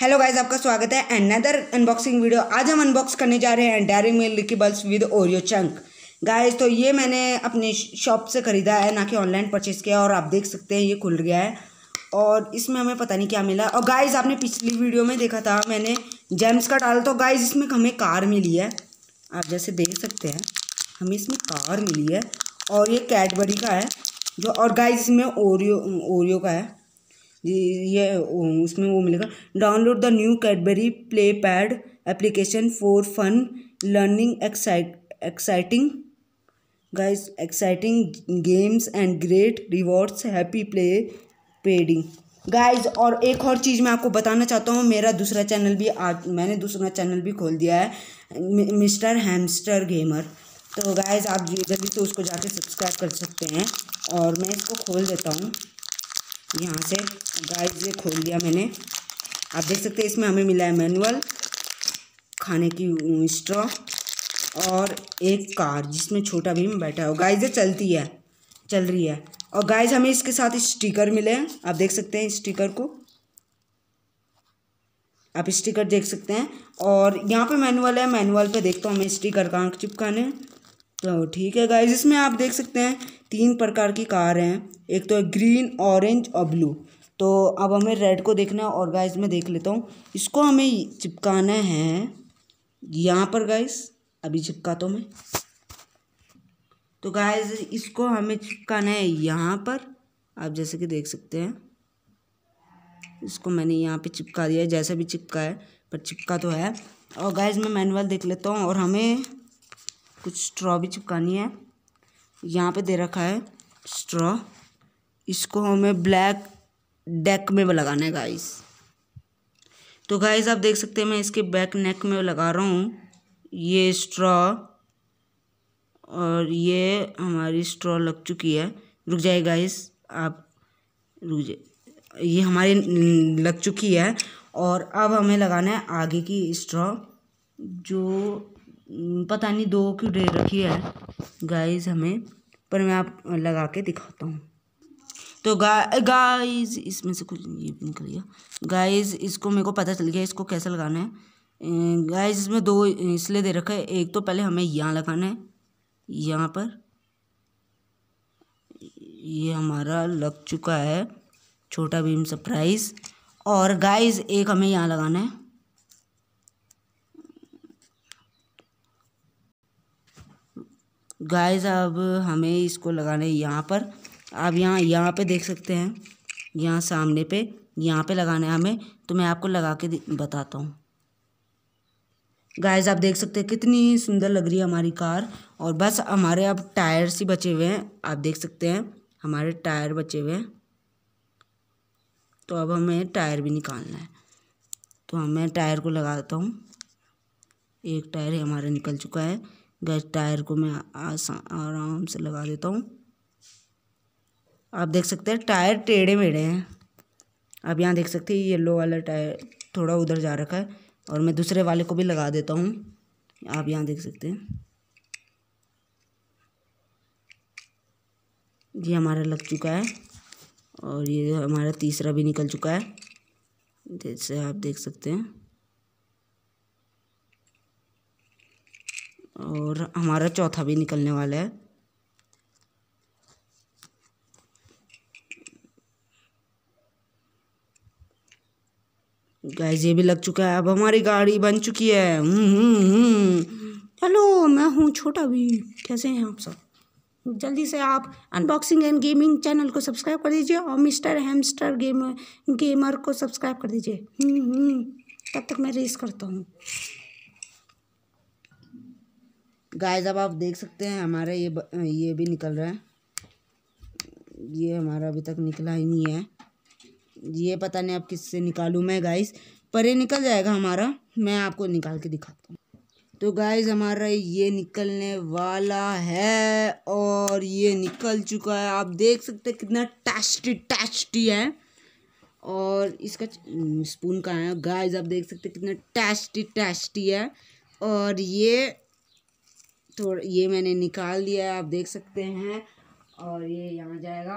Hello guys आपका स्वागत है अनदर अनबॉक्सिंग वीडियो आज हम अनबॉक्स करने जा रहे हैं Dairy Milk balls with Oreo chunk guys तो ये मैंने अपने शॉप से ख़रीदा है ना कि ऑनलाइन परचेज़ किया और आप देख सकते हैं ये खुल गया है और इसमें हमें पता नहीं क्या मिला और गाइज आपने पिछली वीडियो में देखा था मैंने जेम्स का डाला तो गाइज इसमें हमें कार मिली है आप जैसे देख सकते हैं हमें इसमें कार मिली है और ये कैडबरी का है जो और गाइज इसमें ओरियो ओरियो का है ये उसमें वो मिलेगा download the new Cadbury Play Pad application for fun learning excite exciting guys exciting games and great rewards happy play padding guys और एक और चीज़ मैं आपको बताना चाहता हूँ मेरा दूसरा चैनल भी आज मैंने दूसरा चैनल भी खोल दिया है मिस्टर हैमस्टर गेमर तो गाइज आप जल्दी से उसको जाके सब्सक्राइब कर सकते हैं और मैं इसको खोल देता हूँ यहाँ से गाइस ये खोल दिया मैंने आप देख सकते हैं इसमें हमें मिला है मैनुअल खाने की स्ट्रॉ और एक कार जिसमें छोटा भीम बैठा हो गाइस ये चलती है चल रही है और गाइस हमें इसके साथ स्टिकर मिले हैं आप देख सकते हैं स्टिकर को आप स्टिकर देख सकते हैं और यहाँ पे मैनुअल है मैनुअल पे देखता हूँ हमें स्टिकर कहाँ चिपकाने हैं तो ठीक है गाइज इसमें आप देख सकते हैं तीन प्रकार की कार हैं एक तो है ग्रीन ऑरेंज और ब्लू तो अब हमें रेड को देखना है और गाइज मैं देख लेता हूँ इसको हमें चिपकाना है यहाँ पर गाइज अभी चिपका तो मैं तो गाइज इसको हमें चिपकाना है यहाँ पर आप जैसे कि देख सकते हैं इसको मैंने यहाँ पे चिपका दिया है जैसा भी चिपका है पर चिपका तो है और गाइज मैं मैनुअल देख लेता हूँ और हमें कुछ स्ट्रॉ भी चिपकानी है यहाँ पे दे रखा है स्ट्रॉ इसको हमें ब्लैक डेक में लगाना है गाइस तो गाइस आप देख सकते हैं मैं इसके बैक नेक में लगा रहा हूँ ये स्ट्रॉ और ये हमारी स्ट्रॉ लग चुकी है रुक जाए गाइस आप रुक जाए ये हमारी लग चुकी है और अब हमें लगाना है आगे की स्ट्रॉ जो पता नहीं दो क्यों दे रखी है गाइस हमें पर मैं आप लगा के दिखाता हूँ तो गा गाइज इसमें से कुछ ये भी निकल गया गाइस इसको मेरे को पता चल गया इसको कैसे लगाना है गाइस इसमें दो इसलिए दे रखा है एक तो पहले हमें यहाँ लगाना है यहाँ पर ये हमारा लग चुका है छोटा भीम सरप्राइज़ और गाइस एक हमें यहाँ लगाना है गाइस अब हमें इसको लगाना है यहाँ पर आप यहाँ यहाँ पे देख सकते हैं यहाँ सामने पे यहाँ पे लगाना है हमें तो मैं आपको लगा के बताता हूँ गाइस आप देख सकते हैं कितनी सुंदर लग रही है हमारी कार और बस हमारे अब टायर्स ही बचे हुए हैं आप देख सकते हैं हमारे टायर बचे हुए हैं तो अब हमें टायर भी निकालना है तो हमें टायर को लगाता हूँ एक टायर हमारा निकल चुका है गैस टायर को मैं आराम से लगा देता हूँ आप देख सकते हैं टायर टेढ़े मेढ़े हैं आप यहाँ देख सकते हैं येलो वाला टायर थोड़ा उधर जा रखा है और मैं दूसरे वाले को भी लगा देता हूँ आप यहाँ देख सकते हैं ये हमारा लग चुका है और ये हमारा तीसरा भी निकल चुका है जैसे आप देख सकते हैं और हमारा चौथा भी निकलने वाला है गैस ये भी लग चुका है अब हमारी गाड़ी बन चुकी है हेलो हम्म, हम्म, हम्म। मैं हूँ छोटा भी कैसे हैं आप सब जल्दी से आप अनबॉक्सिंग एंड गेमिंग चैनल को सब्सक्राइब कर दीजिए और मिस्टर हैमस्टर गेम गेमर को सब्सक्राइब कर दीजिए तब तक मैं रेस करता हूँ गाइस अब आप देख सकते हैं हमारा ये ये भी निकल रहा है ये हमारा अभी तक निकला ही नहीं है ये पता नहीं अब किससे निकालू मैं गाइस पर ये निकल जाएगा हमारा मैं आपको निकाल के दिखाता हूँ तो गाइस हमारा ये निकलने वाला है और ये निकल चुका है आप देख सकते हैं कितना टेस्टी टेस्टी है और इसका स्पून हम्म, का है गाइस आप देख सकते हैं कितना टेस्टी टेस्टी है और ये थोड़ा तो ये मैंने निकाल दिया है आप देख सकते हैं और ये यहाँ जाएगा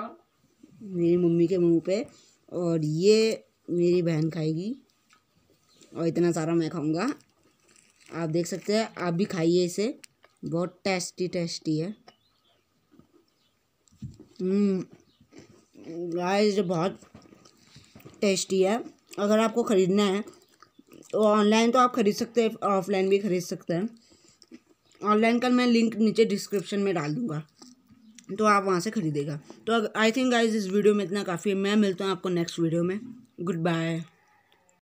मेरी मम्मी के मुंह पे और ये मेरी बहन खाएगी और इतना सारा मैं खाऊंगा आप देख सकते हैं आप भी खाइए इसे बहुत टेस्टी टेस्टी है गाइस हम्म, बहुत टेस्टी है अगर आपको ख़रीदना है तो ऑनलाइन तो आप ख़रीद सकते हैं ऑफलाइन भी ख़रीद सकते हैं ऑनलाइन का मैं लिंक नीचे डिस्क्रिप्शन में डाल दूंगा तो आप वहाँ से खरीदेगा तो आई थिंक गाइज इस वीडियो में इतना काफ़ी है मैं मिलता हूँ आपको नेक्स्ट वीडियो में गुड बाय